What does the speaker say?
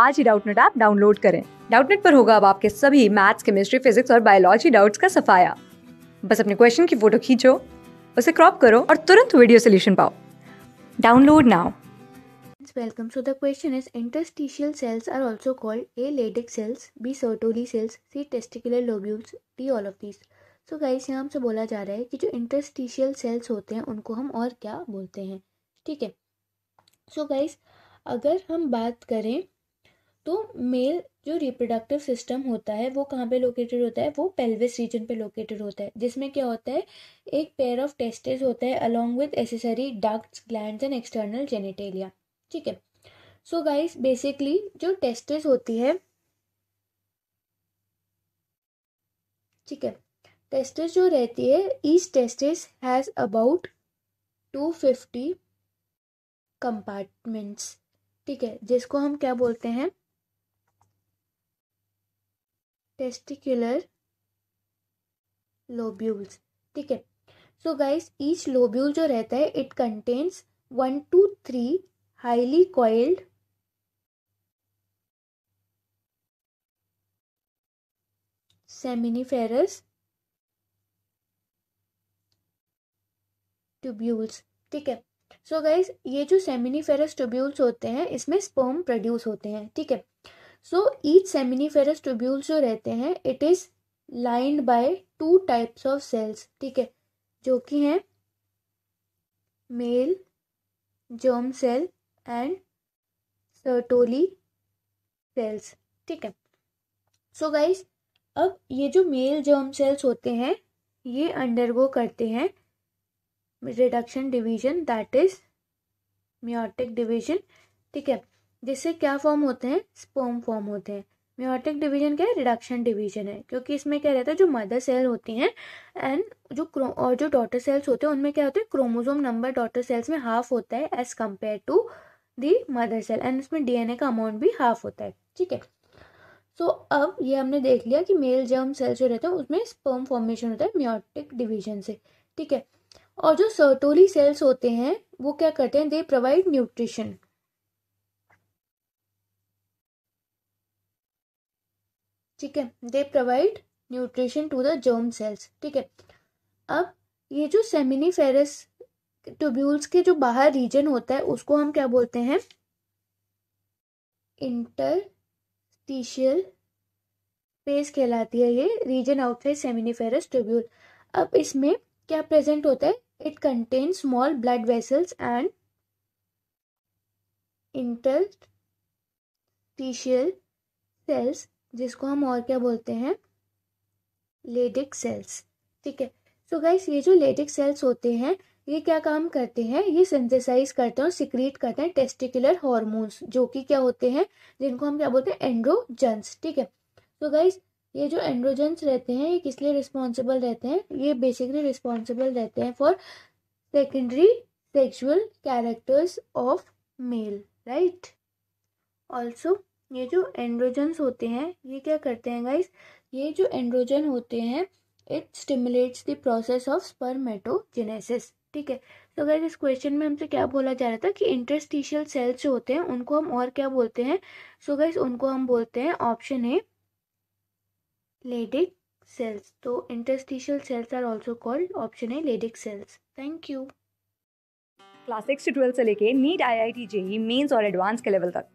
आज ही Doubtnut app download करें डाउटनेट पर होगा अब आपके सभी मैथ्स केमिस्ट्री फिजिक्स और बायोलॉजी डाउट्स का सफाया बस अपने क्वेश्चन की फोटो खींचो उसे क्रॉप करो और तुरंत वीडियो सोल्यूशन पाओ download now welcome. So the question is interstitial cells are also called A latex cells, B Sertoli cells, C testicular lobules, D all of these. So so guys यहाँ हमसे बोला जा रहा है कि जो इंटरस्टिशियल सेल्स होते हैं उनको हम और क्या बोलते हैं ठीक है सो so गाइस अगर हम बात करें तो मेल जो रिप्रोडक्टिव सिस्टम होता है वो कहाँ पे लोकेटेड होता है वो पेल्विस रीजन पे लोकेटेड होता है जिसमें क्या होता है एक पेयर ऑफ टेस्टेज होता है along with accessory ducts gland and external genitalia ठीक है सो गाइस बेसिकली जो टेस्टेज होती है ठीक है टेस्टेज जो रहती है each testes has about two fifty compartments ठीक है जिसको हम क्या बोलते हैं टेस्टिकुलर लोब्यूल्स ठीक है सो गाइस ईच लोब्यूल जो रहता है it contains one two three highly coiled seminiferous tubules ठीक है सो so गाइस ये जो सेमिनिफेरस ट्यूब्यूल्स होते हैं इसमें स्पर्म प्रोड्यूस होते हैं ठीक है सो ईच सेमिनिफेरस ट्यूब्यूल्स जो रहते हैं it is lined by two types of cells ठीक है जो कि हैं male germ cell and Sertoli cells ठीक है सो so गाइस अब ये जो मेल जर्म सेल्स होते हैं ये अंडरगो करते हैं reduction division that is meiotic division ठीक है जिससे क्या फॉर्म होते हैं स्पोम फॉर्म होते हैं म्योटिक डिवीजन क्या है रिडक्शन डिवीजन है क्योंकि इसमें क्या रहता है जो मदर सेल होती हैं एंड जो और जो डॉटर सेल्स होते हैं उनमें क्या होता है क्रोमोजोम नंबर डॉटर सेल्स में हाफ होता है as compare to the mother cell and उसमें डीएनए का अमाउंट भी हाफ होता है ठीक है सो so, अब ये हमने देख लिया कि मेल जर्म सेल्स जो रहते हैं उसमें स्पर्म फॉर्मेशन होता है म्योटिक डिवीजन से ठीक है और जो सर्टोली सेल्स होते हैं वो क्या करते हैं दे प्रोवाइड न्यूट्रिशन ठीक है they provide nutrition to the germ cells ठीक है अब ये जो सेमिनी फेरस ट्यूब्यूल्स के जो बाहर रीजन होता है उसको हम क्या बोलते हैं इंटरस्टिशियल स्पेस कहलाती है ये रीजन सेमिनी सेमिनिफेरस ट्यूब्यूल अब इसमें क्या प्रेजेंट होता है it contain small blood vessels and interstitial cells जिसको हम और क्या बोलते हैं लेडिक सेल्स ठीक है सो गाइस ये जो लेडिक सेल्स होते हैं ये क्या काम करते हैं ये सिंथेसाइज करते हैं और सिक्रीट करते हैं टेस्टिकुलर हॉर्मोन्स जो कि क्या होते हैं जिनको हम क्या बोलते हैं एंड्रोजेंस ठीक है तो गाइज ये जो एंड्रोजेंस रहते हैं ये किस लिए रिस्पॉन्सिबल रहते हैं ये बेसिकली रिस्पॉन्सिबल रहते हैं for secondary sexual characters of male right also ये जो एंड्रोजन्स होते हैं ये क्या करते हैं गाइस ये जो एंड्रोजन होते हैं it stimulates the process of spermatogenesis ठीक है तो गाइस इस क्वेश्चन में हमसे क्या बोला जा रहा था कि इंटरस्टिशियल सेल्स जो होते हैं उनको हम और क्या बोलते हैं सो so गैस उनको हम बोलते हैं ऑप्शन ए लेडिक सेल्स तो interstitial cells are also called option A Leydig cells thank you class six से ट्वेल्व से लेके NEET I I T JEE mains और एडवांस के लेवल तक